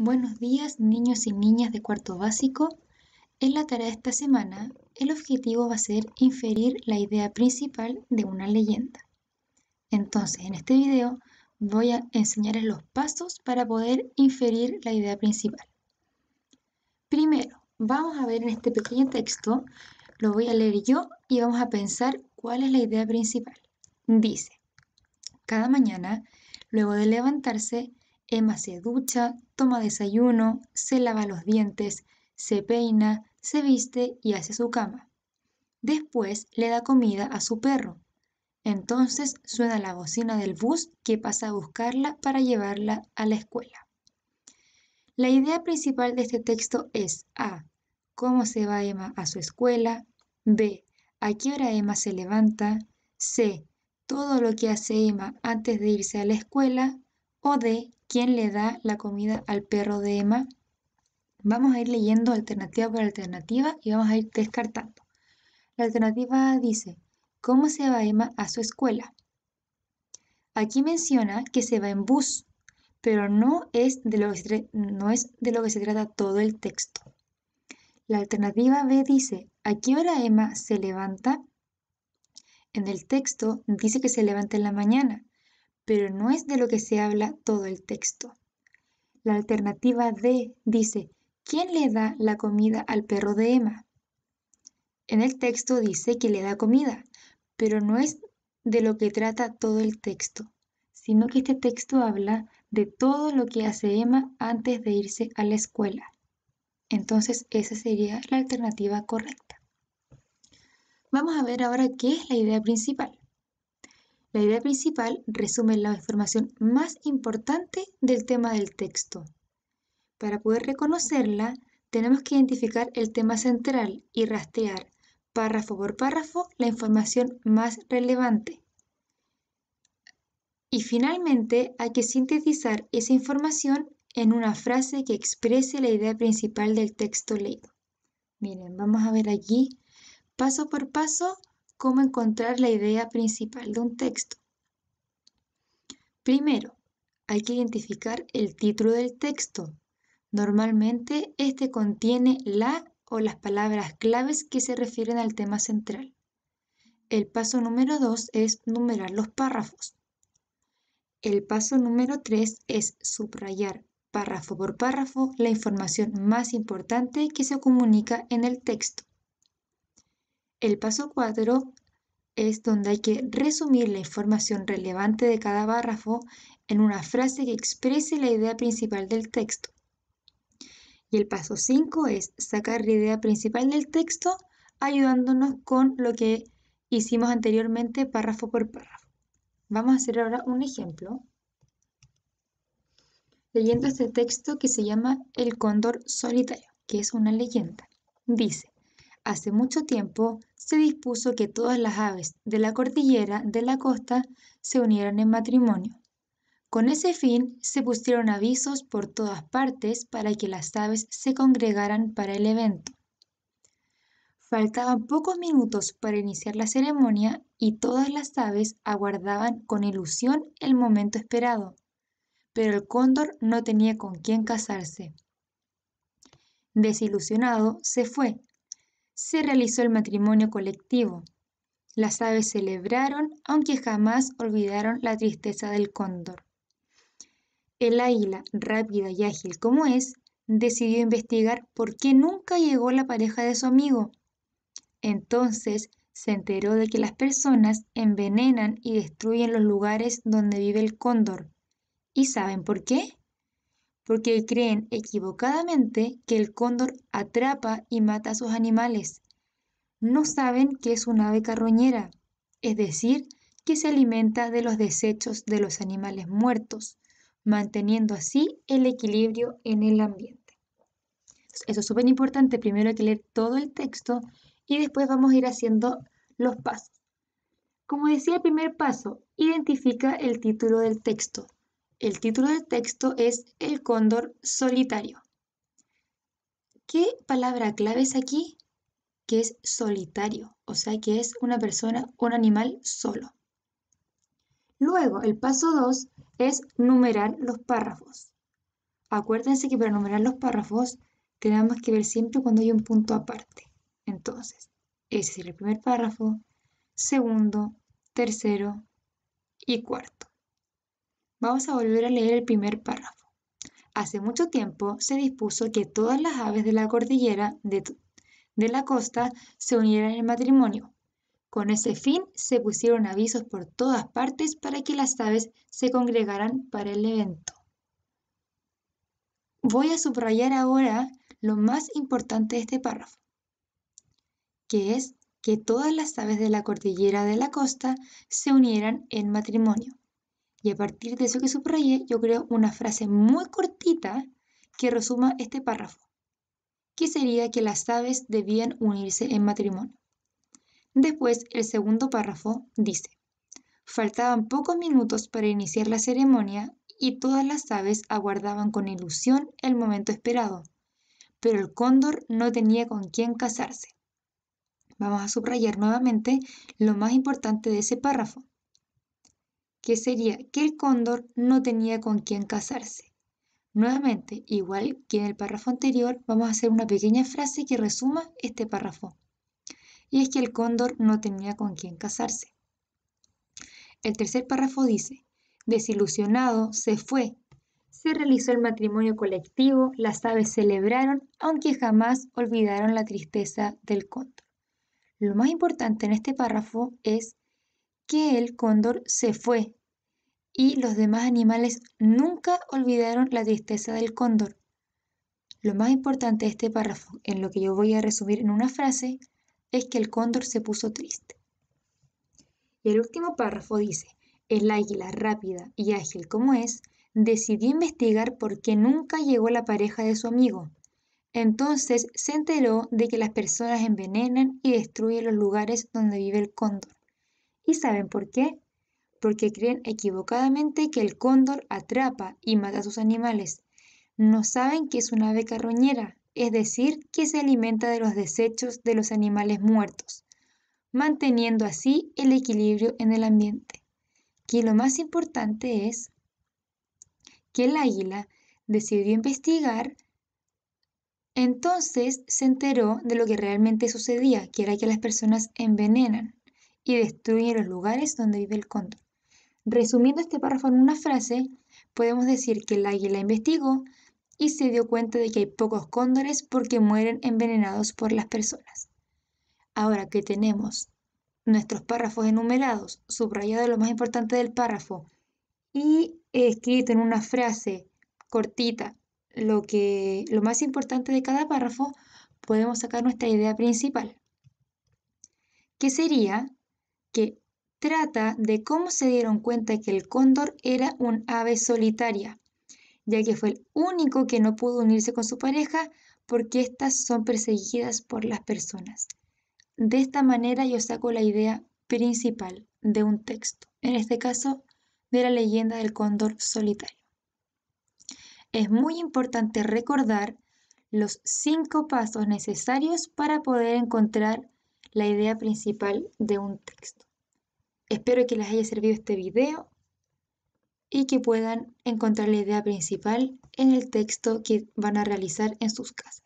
Buenos días niños y niñas de cuarto básico. En la tarea de esta semana, el objetivo va a ser inferir la idea principal de una leyenda. Entonces, en este video voy a enseñarles los pasos para poder inferir la idea principal. Primero, vamos a ver en este pequeño texto, lo voy a leer yo y vamos a pensar cuál es la idea principal. Dice, cada mañana, luego de levantarse, Emma se ducha, toma desayuno, se lava los dientes, se peina, se viste y hace su cama. Después le da comida a su perro. Entonces suena la bocina del bus que pasa a buscarla para llevarla a la escuela. La idea principal de este texto es A. ¿Cómo se va Emma a su escuela? B. ¿A qué hora Emma se levanta? C. Todo lo que hace Emma antes de irse a la escuela. O D ¿Quién le da la comida al perro de Emma? Vamos a ir leyendo alternativa por alternativa y vamos a ir descartando. La alternativa A dice, ¿cómo se va Emma a su escuela? Aquí menciona que se va en bus, pero no es de no es de lo que se trata todo el texto. La alternativa B dice, ¿a qué hora Emma se levanta? En el texto dice que se levanta en la mañana, pero no es de lo que se habla todo el texto. La alternativa D dice, ¿quién le da la comida al perro de Emma? En el texto dice que le da comida, pero no es de lo que trata todo el texto, sino que este texto habla de todo lo que hace Emma antes de irse a la escuela. Entonces esa sería la alternativa correcta. Vamos a ver ahora qué es la idea principal. La idea principal resume la información más importante del tema del texto. Para poder reconocerla, tenemos que identificar el tema central y rastrear párrafo por párrafo la información más relevante. Y finalmente, hay que sintetizar esa información en una frase que exprese la idea principal del texto leído. Miren, vamos a ver aquí paso por paso cómo encontrar la idea principal de un texto. Primero, hay que identificar el título del texto. Normalmente este contiene la o las palabras claves que se refieren al tema central. El paso número 2 es numerar los párrafos. El paso número 3 es subrayar párrafo por párrafo la información más importante que se comunica en el texto. El paso 4 es donde hay que resumir la información relevante de cada párrafo en una frase que exprese la idea principal del texto. Y el paso 5 es sacar la idea principal del texto ayudándonos con lo que hicimos anteriormente párrafo por párrafo. Vamos a hacer ahora un ejemplo leyendo este texto que se llama El cóndor solitario, que es una leyenda. Dice, Hace mucho tiempo se dispuso que todas las aves de la cordillera de la costa se unieran en matrimonio. Con ese fin se pusieron avisos por todas partes para que las aves se congregaran para el evento. Faltaban pocos minutos para iniciar la ceremonia y todas las aves aguardaban con ilusión el momento esperado, pero el cóndor no tenía con quién casarse. Desilusionado, se fue se realizó el matrimonio colectivo. Las aves celebraron, aunque jamás olvidaron la tristeza del cóndor. El águila, rápida y ágil como es, decidió investigar por qué nunca llegó la pareja de su amigo. Entonces se enteró de que las personas envenenan y destruyen los lugares donde vive el cóndor. ¿Y saben por qué? porque creen equivocadamente que el cóndor atrapa y mata a sus animales. No saben que es un ave carroñera, es decir, que se alimenta de los desechos de los animales muertos, manteniendo así el equilibrio en el ambiente. Eso es súper importante, primero hay que leer todo el texto y después vamos a ir haciendo los pasos. Como decía el primer paso, identifica el título del texto. El título del texto es El cóndor solitario. ¿Qué palabra clave es aquí? Que es solitario, o sea que es una persona, un animal solo. Luego, el paso 2 es numerar los párrafos. Acuérdense que para numerar los párrafos tenemos que ver siempre cuando hay un punto aparte. Entonces, ese es el primer párrafo, segundo, tercero y cuarto. Vamos a volver a leer el primer párrafo. Hace mucho tiempo se dispuso que todas las aves de la cordillera de, de la costa se unieran en matrimonio. Con ese fin se pusieron avisos por todas partes para que las aves se congregaran para el evento. Voy a subrayar ahora lo más importante de este párrafo, que es que todas las aves de la cordillera de la costa se unieran en matrimonio. Y a partir de eso que subrayé, yo creo una frase muy cortita que resuma este párrafo, que sería que las aves debían unirse en matrimonio. Después, el segundo párrafo dice, faltaban pocos minutos para iniciar la ceremonia y todas las aves aguardaban con ilusión el momento esperado, pero el cóndor no tenía con quién casarse. Vamos a subrayar nuevamente lo más importante de ese párrafo, que sería que el cóndor no tenía con quién casarse. Nuevamente, igual que en el párrafo anterior, vamos a hacer una pequeña frase que resuma este párrafo. Y es que el cóndor no tenía con quién casarse. El tercer párrafo dice, desilusionado, se fue. Se realizó el matrimonio colectivo, las aves celebraron, aunque jamás olvidaron la tristeza del cóndor. Lo más importante en este párrafo es que el cóndor se fue, y los demás animales nunca olvidaron la tristeza del cóndor. Lo más importante de este párrafo, en lo que yo voy a resumir en una frase, es que el cóndor se puso triste. Y el último párrafo dice, el águila rápida y ágil como es, decidió investigar por qué nunca llegó la pareja de su amigo. Entonces se enteró de que las personas envenenan y destruyen los lugares donde vive el cóndor. ¿Y saben por qué? porque creen equivocadamente que el cóndor atrapa y mata a sus animales. No saben que es una ave carroñera, es decir, que se alimenta de los desechos de los animales muertos, manteniendo así el equilibrio en el ambiente. Que lo más importante es que el águila decidió investigar, entonces se enteró de lo que realmente sucedía, que era que las personas envenenan y destruyen los lugares donde vive el cóndor. Resumiendo este párrafo en una frase, podemos decir que el águila investigó y se dio cuenta de que hay pocos cóndores porque mueren envenenados por las personas. Ahora que tenemos nuestros párrafos enumerados, subrayado lo más importante del párrafo y escrito en una frase cortita lo, que, lo más importante de cada párrafo, podemos sacar nuestra idea principal, que sería que trata de cómo se dieron cuenta que el cóndor era un ave solitaria, ya que fue el único que no pudo unirse con su pareja porque éstas son perseguidas por las personas. De esta manera yo saco la idea principal de un texto, en este caso de la leyenda del cóndor solitario. Es muy importante recordar los cinco pasos necesarios para poder encontrar la idea principal de un texto. Espero que les haya servido este video y que puedan encontrar la idea principal en el texto que van a realizar en sus casas.